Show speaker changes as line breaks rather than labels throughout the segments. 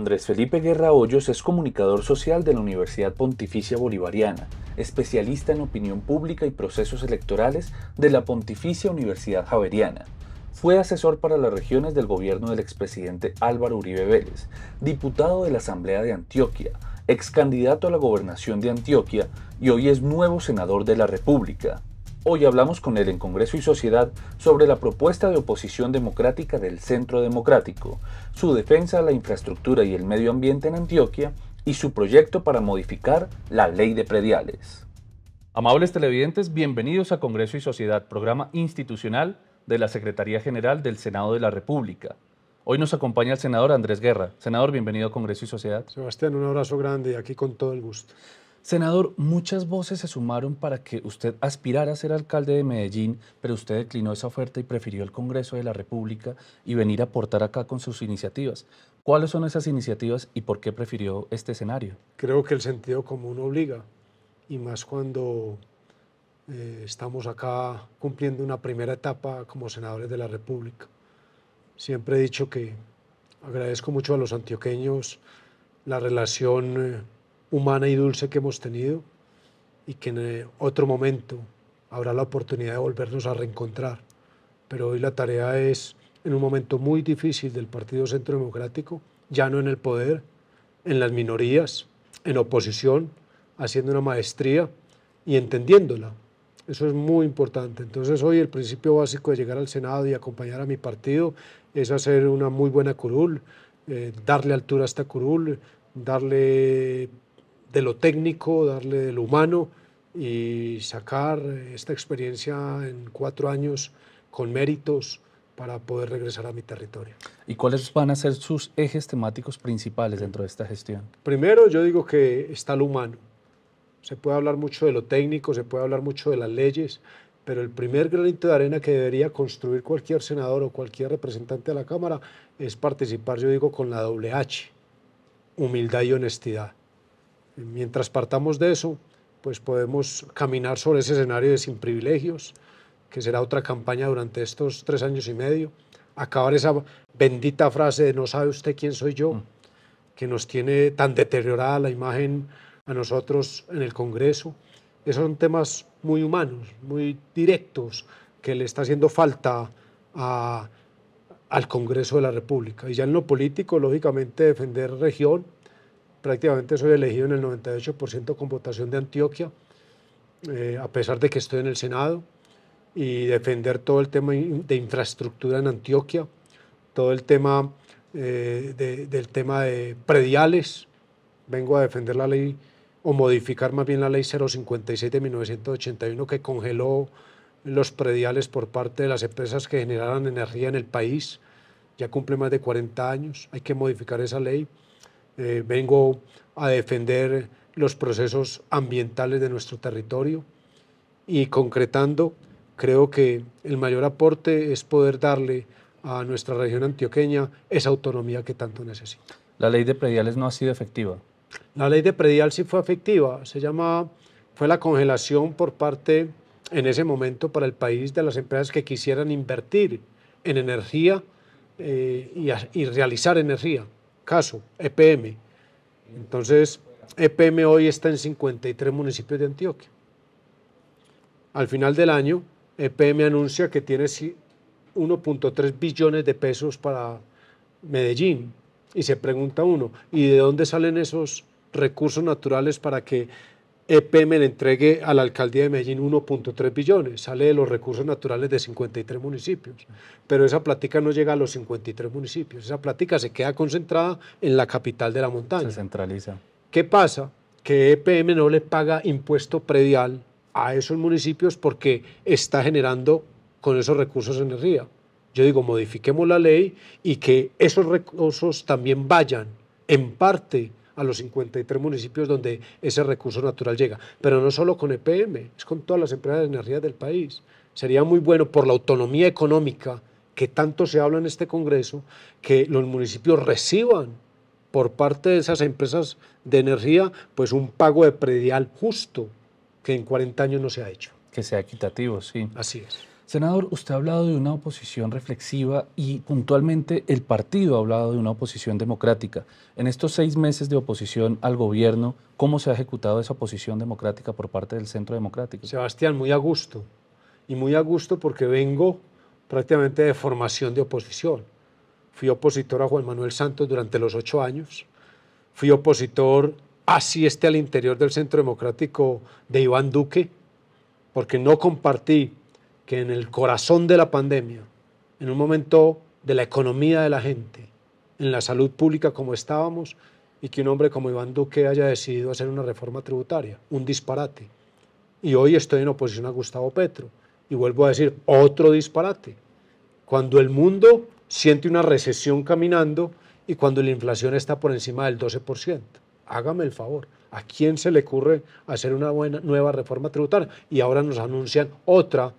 Andrés Felipe Guerra Hoyos es comunicador social de la Universidad Pontificia Bolivariana, especialista en opinión pública y procesos electorales de la Pontificia Universidad Javeriana. Fue asesor para las regiones del gobierno del expresidente Álvaro Uribe Vélez, diputado de la Asamblea de Antioquia, ex candidato a la gobernación de Antioquia y hoy es nuevo senador de la República. Hoy hablamos con él en Congreso y Sociedad sobre la propuesta de oposición democrática del Centro Democrático, su defensa de la infraestructura y el medio ambiente en Antioquia y su proyecto para modificar la ley de prediales. Amables televidentes, bienvenidos a Congreso y Sociedad, programa institucional de la Secretaría General del Senado de la República. Hoy nos acompaña el senador Andrés Guerra. Senador, bienvenido a Congreso y Sociedad.
Sebastián, un abrazo grande y aquí con todo el gusto. Senador, muchas voces se sumaron
para que usted aspirara a ser alcalde de Medellín, pero usted declinó esa oferta y prefirió el Congreso de la República y venir a aportar acá con sus iniciativas. ¿Cuáles son esas iniciativas y por qué prefirió este escenario?
Creo que el sentido común obliga, y más cuando eh, estamos acá cumpliendo una primera etapa como senadores de la República. Siempre he dicho que agradezco mucho a los antioqueños la relación... Eh, humana y dulce que hemos tenido y que en otro momento habrá la oportunidad de volvernos a reencontrar. Pero hoy la tarea es, en un momento muy difícil del Partido Centro Democrático, ya no en el poder, en las minorías, en oposición, haciendo una maestría y entendiéndola. Eso es muy importante. Entonces hoy el principio básico de llegar al Senado y acompañar a mi partido es hacer una muy buena curul, eh, darle altura a esta curul, darle de lo técnico, darle de lo humano y sacar esta experiencia en cuatro años con méritos para poder regresar a mi territorio.
¿Y cuáles van a ser sus ejes temáticos principales dentro de esta gestión?
Primero, yo digo que está lo humano. Se puede hablar mucho de lo técnico, se puede hablar mucho de las leyes, pero el primer granito de arena que debería construir cualquier senador o cualquier representante de la Cámara es participar, yo digo, con la doble humildad y honestidad. Mientras partamos de eso, pues podemos caminar sobre ese escenario de sin privilegios, que será otra campaña durante estos tres años y medio. Acabar esa bendita frase de no sabe usted quién soy yo, mm. que nos tiene tan deteriorada la imagen a nosotros en el Congreso. Esos son temas muy humanos, muy directos, que le está haciendo falta al Congreso de la República. Y ya en lo político, lógicamente, defender región, prácticamente soy elegido en el 98% con votación de Antioquia, eh, a pesar de que estoy en el Senado, y defender todo el tema de infraestructura en Antioquia, todo el tema eh, del tema de prediales, vengo a defender la ley o modificar más bien la ley 056 de 1981 que congeló los prediales por parte de las empresas que generaran energía en el país. Ya cumple más de 40 años, hay que modificar esa ley. Eh, vengo a defender los procesos ambientales de nuestro territorio y concretando, creo que el mayor aporte es poder darle a nuestra región antioqueña esa autonomía que tanto necesita.
La ley de prediales no ha sido efectiva.
La ley de predial sí fue efectiva, se llama, fue la congelación por parte en ese momento para el país de las empresas que quisieran invertir en energía eh, y realizar energía caso, EPM. Entonces, EPM hoy está en 53 municipios de Antioquia. Al final del año, EPM anuncia que tiene 1.3 billones de pesos para Medellín. Y se pregunta uno, ¿y de dónde salen esos recursos naturales para que EPM le entregue a la alcaldía de Medellín 1.3 billones, sale de los recursos naturales de 53 municipios, pero esa plática no llega a los 53 municipios, esa plática se queda concentrada en la capital de la montaña. Se centraliza. ¿Qué pasa? Que EPM no le paga impuesto predial a esos municipios porque está generando con esos recursos energía. Yo digo, modifiquemos la ley y que esos recursos también vayan en parte a los 53 municipios donde ese recurso natural llega. Pero no solo con EPM, es con todas las empresas de energía del país. Sería muy bueno por la autonomía económica que tanto se habla en este Congreso, que los municipios reciban por parte de esas empresas de energía pues un pago de predial justo, que en 40 años no se ha hecho. Que
sea equitativo,
sí. Así
es. Senador, usted ha hablado de una oposición reflexiva y puntualmente el partido ha hablado de una oposición democrática. En estos seis meses de oposición al gobierno, ¿cómo se ha ejecutado esa oposición democrática por parte del Centro Democrático?
Sebastián, muy a gusto. Y muy a gusto porque vengo prácticamente de formación de oposición. Fui opositor a Juan Manuel Santos durante los ocho años. Fui opositor, así esté al interior del Centro Democrático de Iván Duque, porque no compartí que en el corazón de la pandemia, en un momento de la economía de la gente, en la salud pública como estábamos, y que un hombre como Iván Duque haya decidido hacer una reforma tributaria, un disparate. Y hoy estoy en oposición a Gustavo Petro, y vuelvo a decir, otro disparate. Cuando el mundo siente una recesión caminando y cuando la inflación está por encima del 12%. Hágame el favor, ¿a quién se le ocurre hacer una buena, nueva reforma tributaria? Y ahora nos anuncian otra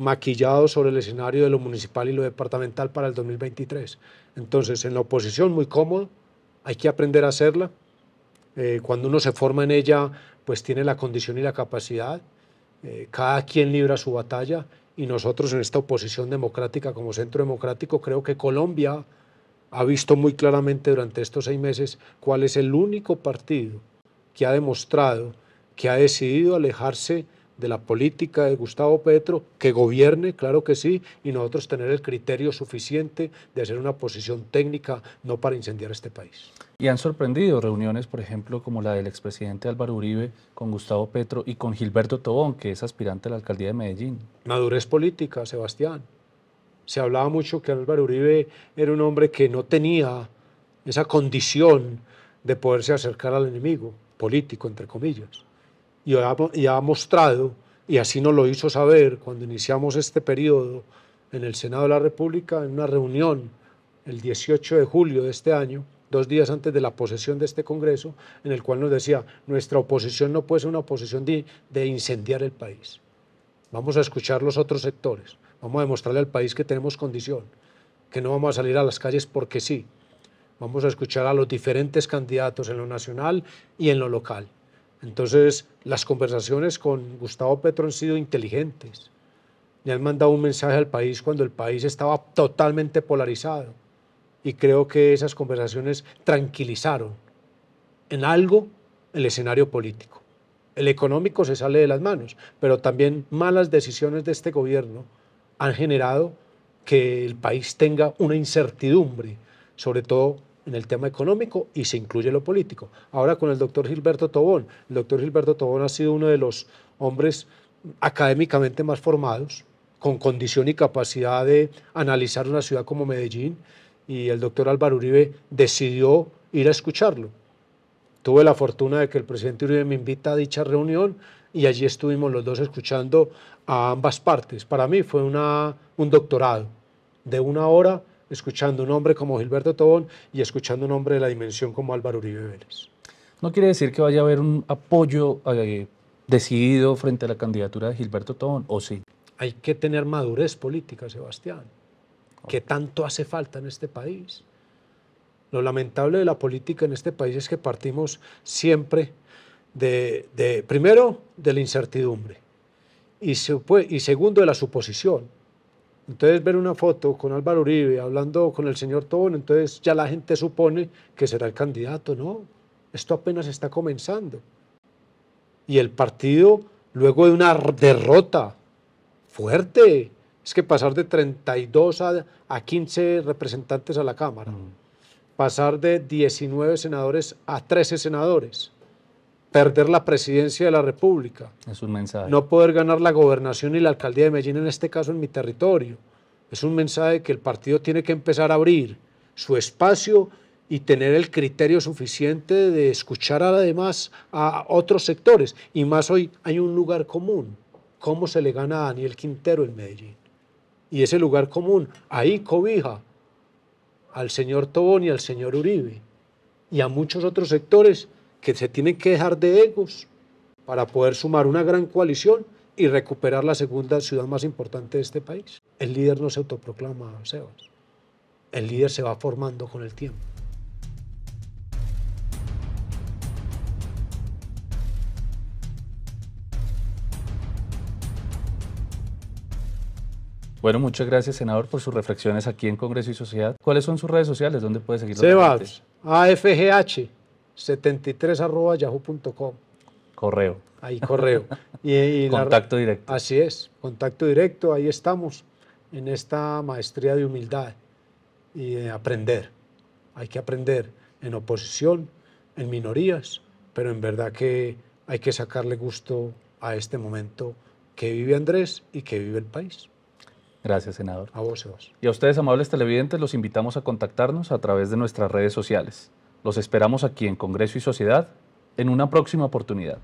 maquillado sobre el escenario de lo municipal y lo departamental para el 2023. Entonces, en la oposición muy cómoda hay que aprender a hacerla. Eh, cuando uno se forma en ella, pues tiene la condición y la capacidad. Eh, cada quien libra su batalla y nosotros en esta oposición democrática como centro democrático creo que Colombia ha visto muy claramente durante estos seis meses cuál es el único partido que ha demostrado que ha decidido alejarse de la política de Gustavo Petro, que gobierne, claro que sí, y nosotros tener el criterio suficiente de hacer una posición técnica, no para incendiar este país.
Y han sorprendido reuniones, por ejemplo, como la del expresidente Álvaro Uribe con Gustavo Petro y con Gilberto Tobón, que es aspirante a la alcaldía de Medellín.
Madurez política, Sebastián. Se hablaba mucho que Álvaro Uribe era un hombre que no tenía esa condición de poderse acercar al enemigo político, entre comillas y ha, mostrado, y así nos lo hizo saber cuando iniciamos este periodo en el Senado de la República, en una reunión el 18 de julio de este año, dos días antes de la posesión de este Congreso, en el cual nos decía, nuestra oposición no puede ser una oposición de, de, incendiar el país. Vamos a escuchar los otros sectores, vamos a demostrarle al país que tenemos condición, que no vamos a salir a las calles porque sí. Vamos a escuchar a los diferentes candidatos en lo nacional y en lo local. Entonces, las conversaciones con Gustavo Petro han sido inteligentes. Le han mandado un mensaje al país cuando el país estaba totalmente polarizado. Y creo que esas conversaciones tranquilizaron en algo el escenario político. El económico se sale de las manos, pero también malas decisiones de este gobierno han generado que el país tenga una incertidumbre, sobre todo en el tema económico y se incluye lo político. Ahora con el doctor Gilberto Tobón. El doctor Gilberto Tobón ha sido uno de los hombres académicamente más formados, con condición y capacidad de analizar una ciudad como Medellín, y el doctor Álvaro Uribe decidió ir a escucharlo. Tuve la fortuna de que el presidente Uribe me invita a dicha reunión y allí estuvimos los dos escuchando a ambas partes. Para mí fue un doctorado de una hora escuchando un hombre como Gilberto Tobón y escuchando un hombre de la dimensión como Álvaro Uribe Vélez.
No quiere decir que vaya a haber un apoyo eh, decidido frente a la candidatura de Gilberto Tobón, ¿o sí?
Hay que tener madurez política, Sebastián, que tanto hace falta en este país. Lo lamentable de la política en este país es que partimos siempre de, primero, de la incertidumbre y segundo, de la suposición. Entonces ver una foto con Álvaro Uribe hablando con el señor Tobón, entonces ya la gente supone que será el candidato, ¿no? Esto apenas está comenzando. Y el partido, luego de una derrota fuerte, es que pasar de 32 a, a 15 representantes a la Cámara, mm. pasar de 19 senadores a 13 senadores, perder la presidencia de la República. Es un mensaje. No poder ganar la gobernación y la alcaldía de Medellín, en este caso en mi territorio. Es un mensaje que el partido tiene que empezar a abrir su espacio y tener el criterio suficiente de escuchar además a otros sectores. Y más hoy hay un lugar común. ¿Cómo se le gana a Daniel Quintero en Medellín? Y ese lugar común, ahí cobija al señor Tobón y al señor Uribe y a muchos otros sectores que se tienen que dejar de egos para poder sumar una gran coalición y recuperar la segunda ciudad más importante de este país. El líder no se autoproclama, Sebas. El líder se va formando con el tiempo.
Bueno, muchas gracias, senador, por sus reflexiones aquí en Congreso y Sociedad. ¿Cuáles son sus redes sociales? ¿Dónde puede seguir? Sebas,
AFGH. 73 arroba yahoo.com.
Correo. Ahí correo. Y, contacto directo.
Así es, contacto directo, ahí estamos en esta maestría de humildad y de aprender. Hay que aprender en oposición, en minorías, pero en verdad que hay que sacarle gusto a este momento que vive Andrés y que vive el país. Gracias, senador. A vos, Y a ustedes,
amables televidentes, los invitamos a contactarnos a través de nuestras redes sociales. Los esperamos aquí en Congreso y Sociedad en una próxima oportunidad.